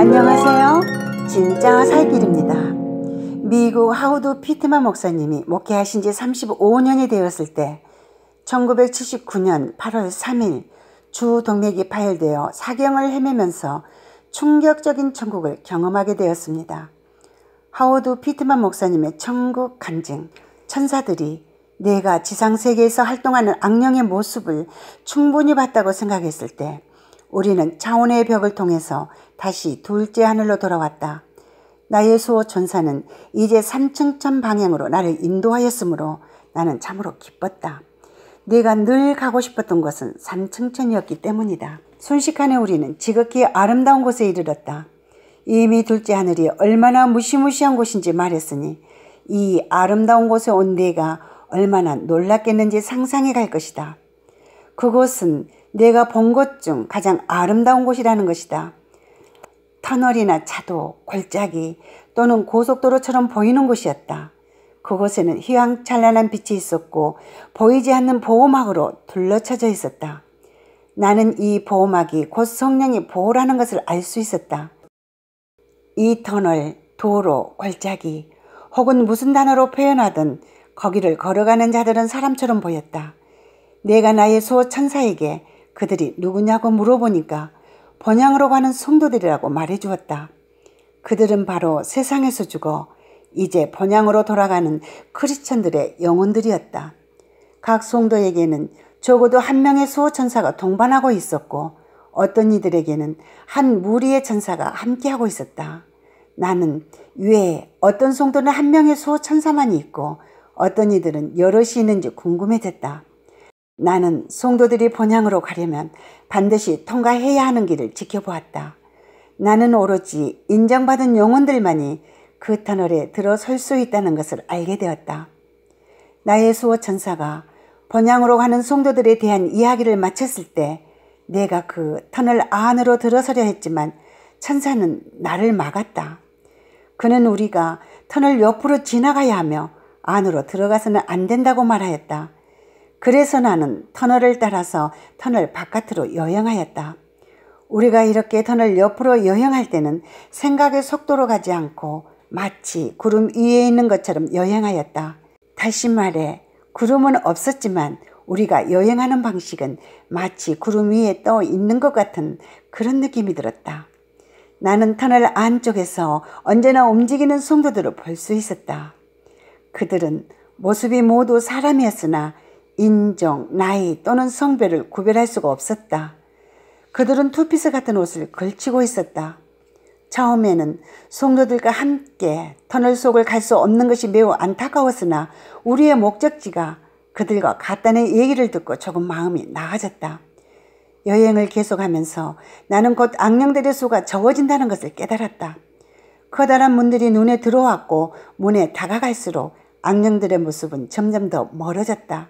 안녕하세요. 진짜 살길입니다. 미국 하우드 피트만 목사님이 목회하신 지 35년이 되었을 때 1979년 8월 3일 주 동맥이 파열되어 사경을 헤매면서 충격적인 천국을 경험하게 되었습니다. 하우드 피트만 목사님의 천국 간증, 천사들이 내가 지상세계에서 활동하는 악령의 모습을 충분히 봤다고 생각했을 때 우리는 차원의 벽을 통해서 다시 둘째 하늘로 돌아왔다. 나의 수호 천사는 이제 삼층천 방향으로 나를 인도하였으므로 나는 참으로 기뻤다. 내가늘 가고 싶었던 것은 삼층천이었기 때문이다. 순식간에 우리는 지극히 아름다운 곳에 이르렀다. 이미 둘째 하늘이 얼마나 무시무시한 곳인지 말했으니 이 아름다운 곳에 온 내가 얼마나 놀랐겠는지 상상해 갈 것이다. 그곳은 내가 본 것 중 가장 아름다운 곳이라는 것이다. 터널이나 차도 골짜기 또는 고속도로처럼 보이는 곳이었다. 그곳에는 휘황찬란한 빛이 있었고 보이지 않는 보호막으로 둘러쳐져 있었다. 나는 이 보호막이 곧 성령의 보호라는 것을 알 수 있었다. 이 터널, 도로, 골짜기 혹은 무슨 단어로 표현하든 거기를 걸어가는 자들은 사람처럼 보였다. 내가 나의 수호 천사에게 그들이 누구냐고 물어보니까 번양으로 가는 성도들이라고 말해 주었다. 그들은 바로 세상에서 죽어 이제 번양으로 돌아가는 크리스천들의 영혼들이었다. 각 성도에게는 적어도 한 명의 수호 천사가 동반하고 있었고 어떤 이들에게는 한 무리의 천사가 함께하고 있었다. 나는 왜 어떤 성도는 한 명의 수호 천사만이 있고 어떤 이들은 여럿이 있는지 궁금해졌다. 나는 송도들이 본향으로 가려면 반드시 통과해야 하는 길을 지켜보았다. 나는 오로지 인정받은 영혼들만이 그 터널에 들어설 수 있다는 것을 알게 되었다. 나의 수호 천사가 번향으로 가는 송도들에 대한 이야기를 마쳤을 때 내가 그 터널 안으로 들어서려 했지만 천사는 나를 막았다. 그는 우리가 터널 옆으로 지나가야 하며 안으로 들어가서는 안 된다고 말하였다. 그래서 나는 터널을 따라서 터널 바깥으로 여행하였다. 우리가 이렇게 터널 옆으로 여행할 때는 생각의 속도로 가지 않고 마치 구름 위에 있는 것처럼 여행하였다. 다시 말해, 구름은 없었지만 우리가 여행하는 방식은 마치 구름 위에 떠 있는 것 같은 그런 느낌이 들었다. 나는 터널 안쪽에서 언제나 움직이는 성도들을 볼 수 있었다. 그들은 모습이 모두 사람이었으나 인종, 나이 또는 성별을 구별할 수가 없었다. 그들은 투피스 같은 옷을 걸치고 있었다. 처음에는 성도들과 함께 터널 속을 갈 수 없는 것이 매우 안타까웠으나 우리의 목적지가 그들과 같다는 얘기를 듣고 조금 마음이 나아졌다. 여행을 계속하면서 나는 곧 악령들의 수가 적어진다는 것을 깨달았다. 커다란 문들이 눈에 들어왔고 문에 다가갈수록 악령들의 모습은 점점 더 멀어졌다.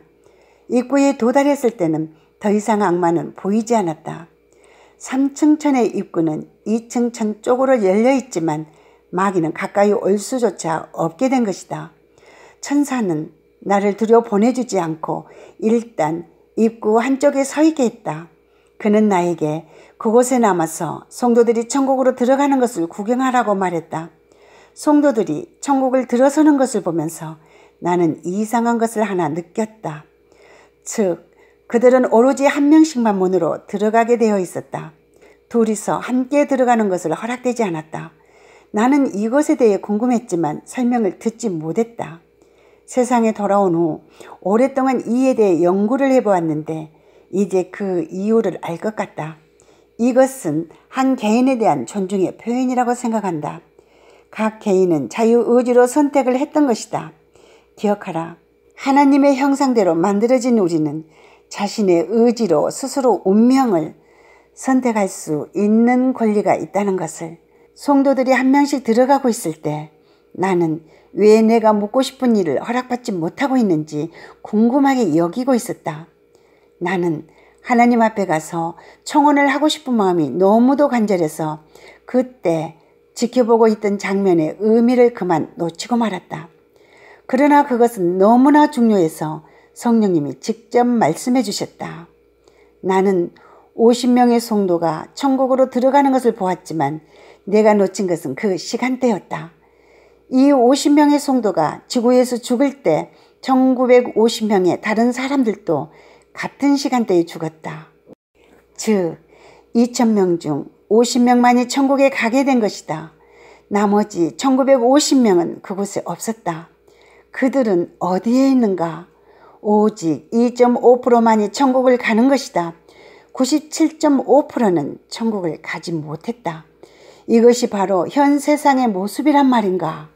입구에 도달했을 때는 더 이상 악마는 보이지 않았다. 3층천의 입구는 2층천 쪽으로 열려 있지만 마귀는 가까이 올 수조차 없게 된 것이다. 천사는 나를 들여 보내주지 않고 일단 입구 한쪽에 서 있게 했다. 그는 나에게 그곳에 남아서 성도들이 천국으로 들어가는 것을 구경하라고 말했다. 성도들이 천국을 들어서는 것을 보면서 나는 이상한 것을 하나 느꼈다. 즉 그들은 오로지 한 명씩만 문으로 들어가게 되어 있었다. 둘이서 함께 들어가는 것을 허락되지 않았다. 나는 이것에 대해 궁금했지만 설명을 듣지 못했다. 세상에 돌아온 후 오랫동안 이에 대해 연구를 해보았는데 이제 그 이유를 알 것 같다. 이것은 한 개인에 대한 존중의 표현이라고 생각한다. 각 개인은 자유의지로 선택을 했던 것이다. 기억하라. 하나님의 형상대로 만들어진 우리는 자신의 의지로 스스로 운명을 선택할 수 있는 권리가 있다는 것을 성도들이 한 명씩 들어가고 있을 때 나는 왜 내가 묻고 싶은 일을 허락받지 못하고 있는지 궁금하게 여기고 있었다. 나는 하나님 앞에 가서 청혼을 하고 싶은 마음이 너무도 간절해서 그때 지켜보고 있던 장면의 의미를 그만 놓치고 말았다. 그러나 그것은 너무나 중요해서 성령님이 직접 말씀해 주셨다. 나는 50명의 송도가 천국으로 들어가는 것을 보았지만 내가 놓친 것은 그 시간대였다. 이 50명의 송도가 지구에서 죽을 때 1950명의 다른 사람들도 같은 시간대에 죽었다. 즉, 2,000명 중 50명만이 천국에 가게 된 것이다. 나머지 1950명은 그곳에 없었다. 그들은 어디에 있는가? 오직 2.5%만이 천국을 가는 것이다. 97.5%는 천국을 가지 못했다. 이것이 바로 현 세상의 모습이란 말인가?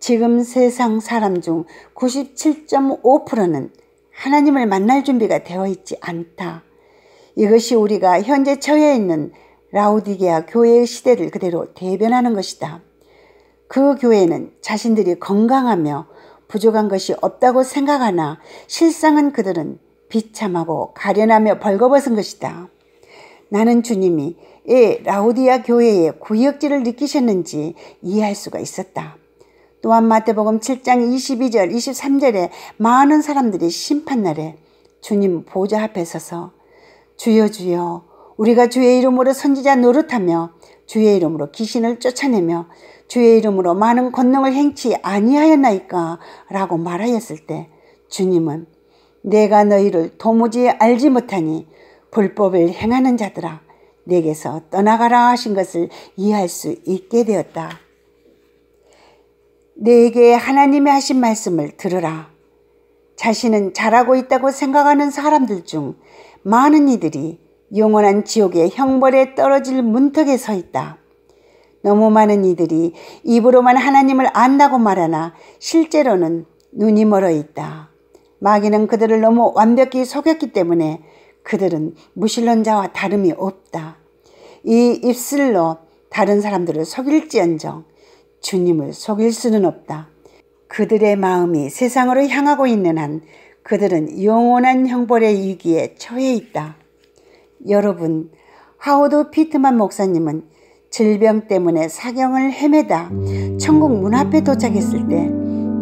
지금 세상 사람 중 97.5%는 하나님을 만날 준비가 되어 있지 않다. 이것이 우리가 현재 처해 있는 라우디게아 교회의 시대를 그대로 대변하는 것이다. 그 교회는 자신들이 건강하며 부족한 것이 없다고 생각하나 실상은 그들은 비참하고 가련하며 벌거벗은 것이다. 나는 주님이 이 라우디아 교회의 구역질을 느끼셨는지 이해할 수가 있었다. 또한 마태복음 7장 22절 23절에 많은 사람들이 심판날에 주님 보좌 앞에 서서 주여 주여 우리가 주의 이름으로 선지자 노릇하며 주의 이름으로 귀신을 쫓아내며 주의 이름으로 많은 권능을 행치 아니하였나이까라고 말하였을 때 주님은 내가 너희를 도무지 알지 못하니 불법을 행하는 자들아 내게서 떠나가라 하신 것을 이해할 수 있게 되었다. 내게 하나님의 하신 말씀을 들으라. 자신은 잘하고 있다고 생각하는 사람들 중 많은 이들이 영원한 지옥의 형벌에 떨어질 문턱에 서 있다. 너무 많은 이들이 입으로만 하나님을 안다고 말하나 실제로는 눈이 멀어 있다. 마귀는 그들을 너무 완벽히 속였기 때문에 그들은 무신론자와 다름이 없다. 이 입술로 다른 사람들을 속일지언정 주님을 속일 수는 없다. 그들의 마음이 세상으로 향하고 있는 한 그들은 영원한 형벌의 위기에 처해 있다. 여러분, 하워드 피트만 목사님은 질병 때문에 사경을 헤매다 천국 문 앞에 도착했을 때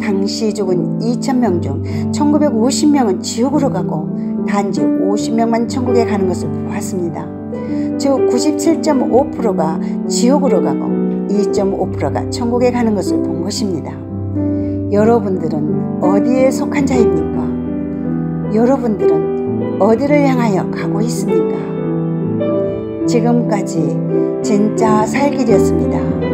당시 죽은 2,000명 중 1,950명은 지옥으로 가고 단지 50명만 천국에 가는 것을 보았습니다. 즉 97.5%가 지옥으로 가고 2.5%가 천국에 가는 것을 본 것입니다. 여러분들은 어디에 속한 자입니까? 여러분들은 어디를 향하여 가고 있습니까? 지금까지 진짜 살길이었습니다.